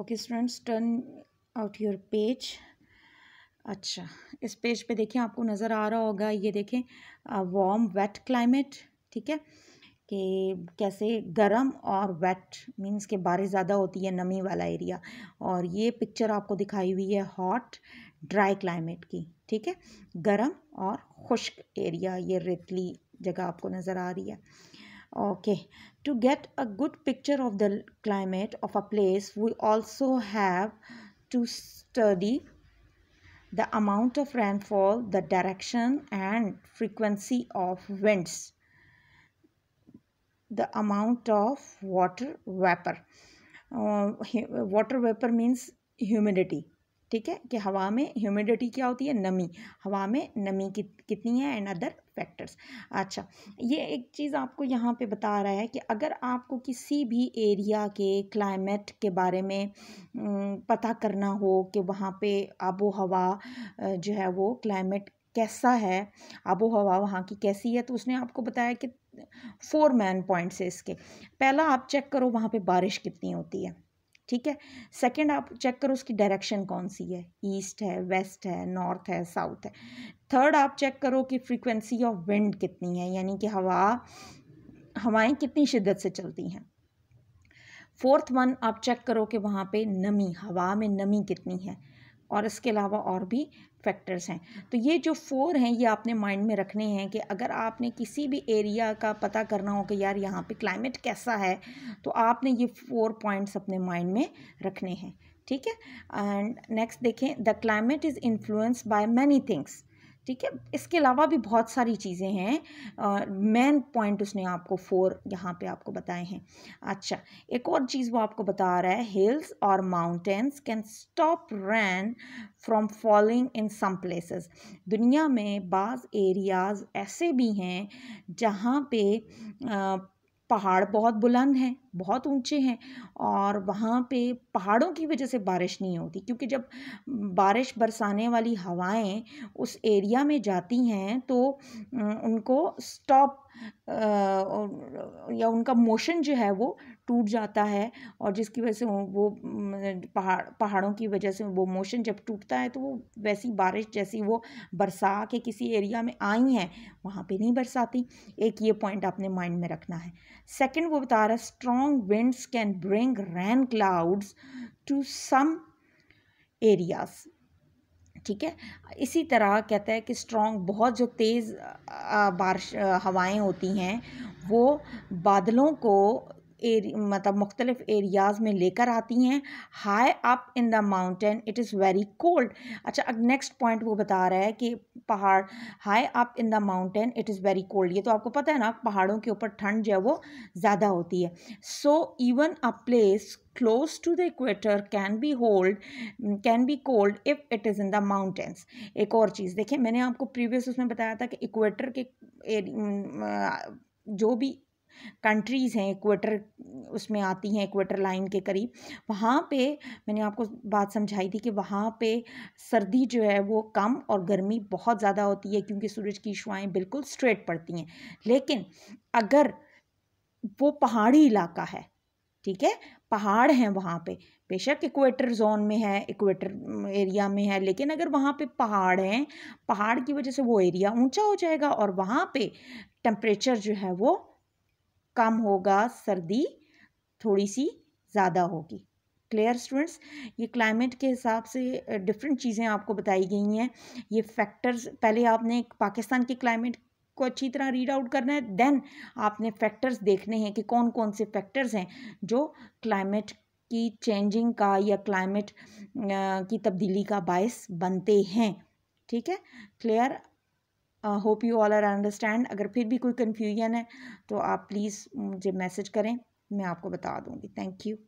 okay students turn out your page अच्छा इस page पे देखिए आपको नज़र आ रहा होगा ये देखें वार्म वेट क्लाइमेट ठीक है कि कैसे गर्म और वेट मींस के बारिश ज़्यादा होती है नमी वाला एरिया और ये पिक्चर आपको दिखाई हुई है हॉट ड्राई क्लाइमेट की ठीक है गर्म और खुश्क एरिया ये रेतली जगह आपको नज़र आ रही है okay to get a good picture of the climate of a place we also have to study the amount of rainfall the direction and frequency of winds the amount of water vapor uh, water vapor means humidity ठीक है कि हवा में humidity क्या होती है नमी हवा में नमी कित, कितनी है एंड अदर फैक्टर्स अच्छा ये एक चीज़ आपको यहाँ पे बता रहा है कि अगर आपको किसी भी एरिया के क्लाइमेट के बारे में पता करना हो कि वहाँ पे आबो हवा जो है वो क्लाइमेट कैसा है आबो हवा वहाँ की कैसी है तो उसने आपको बताया कि फोर मैन पॉइंट्स है इसके पहला आप चेक करो वहाँ पे बारिश कितनी होती है ठीक है सेकंड आप चेक करो उसकी डायरेक्शन कौन सी है ईस्ट है वेस्ट है नॉर्थ है साउथ है थर्ड आप चेक करो कि फ्रीक्वेंसी ऑफ विंड कितनी है यानी कि हवा हवाएं कितनी शिद्दत से चलती हैं फोर्थ वन आप चेक करो कि वहाँ पे नमी हवा में नमी कितनी है और इसके अलावा और भी फैक्टर्स हैं तो ये जो फोर हैं ये आपने माइंड में रखने हैं कि अगर आपने किसी भी एरिया का पता करना हो कि यार यहाँ पे क्लाइमेट कैसा है तो आपने ये फोर पॉइंट्स अपने माइंड में रखने हैं ठीक है एंड नेक्स्ट देखें the climate is influenced by many things ठीक है इसके अलावा भी बहुत सारी चीज़ें हैं मेन पॉइंट उसने आपको फोर यहाँ पे आपको बताए हैं अच्छा एक और चीज़ वो आपको बता रहा है हिल्स और mountains can stop rain from falling in some places दुनिया में बाज़ एरियाज़ ऐसे भी हैं जहाँ पे uh, पहाड़ बहुत बुलंद हैं बहुत ऊंचे हैं और वहाँ पे पहाड़ों की वजह से बारिश नहीं होती क्योंकि जब बारिश बरसाने वाली हवाएं उस एरिया में जाती हैं तो उनको स्टॉप या उनका मोशन जो है वो टूट जाता है और जिसकी वजह से वो पहाड़ पहाड़ों की वजह से वो मोशन जब टूटता है तो वो वैसी बारिश जैसी वो बरसा के किसी एरिया में आई हैं वहाँ पे नहीं बरसाती एक ये पॉइंट आपने माइंड में रखना है सेकंड वो बता रहा है strong winds can bring rain clouds to some areas ठीक है इसी तरह कहता है कि स्ट्रॉन्ग बहुत जो तेज़ बारिश हवाएं होती हैं वो बादलों को एरि मतलब मुख्तलिफ़ एरियाज़ में लेकर आती हैं high up in the mountain it is very cold अच्छा अब नेक्स्ट पॉइंट वो बता रहा है कि पहाड़ high up in the mountain it is very cold ये तो आपको पता है ना पहाड़ों के ऊपर ठंड जो है वो ज़्यादा होती है so even a place close to the equator can be hold can be cold if it is in the mountains एक और चीज़ देखिए मैंने आपको प्रीवियस उसमें बताया था कि इक्वेटर के जो भी कंट्रीज़ हैं इक्वेटर उसमें आती हैं इक्वेटर लाइन के करीब वहाँ पे मैंने आपको बात समझाई थी कि वहाँ पे सर्दी जो है वो कम और गर्मी बहुत ज़्यादा होती है क्योंकि सूरज की शुआएँ बिल्कुल स्ट्रेट पड़ती हैं लेकिन अगर वो पहाड़ी इलाका है ठीक है पहाड़ हैं वहाँ पे बेशक इक्वेटर जोन में है इक्वेटर एरिया में है लेकिन अगर वहाँ पे पहाड़ हैं पहाड़ की वजह से वो एरिया ऊंचा हो जाएगा और वहाँ पे टेम्परेचर जो है वो कम होगा सर्दी थोड़ी सी ज़्यादा होगी क्लियर स्टूडेंट्स ये क्लाइमेट के हिसाब से डिफरेंट चीज़ें आपको बताई गई हैं ये फैक्टर्स पहले आपने पाकिस्तान के क्लाइमेट को अच्छी तरह रीड आउट करना है देन आपने फैक्टर्स देखने हैं कि कौन कौन से फैक्टर्स हैं जो क्लाइमेट की चेंजिंग का या क्लाइमेट की तब्दीली का बायस बनते हैं ठीक है clear hope you all are understand अगर फिर भी कोई कन्फ्यूजन है तो आप प्लीज़ मुझे मैसेज करें मैं आपको बता दूँगी थैंक यू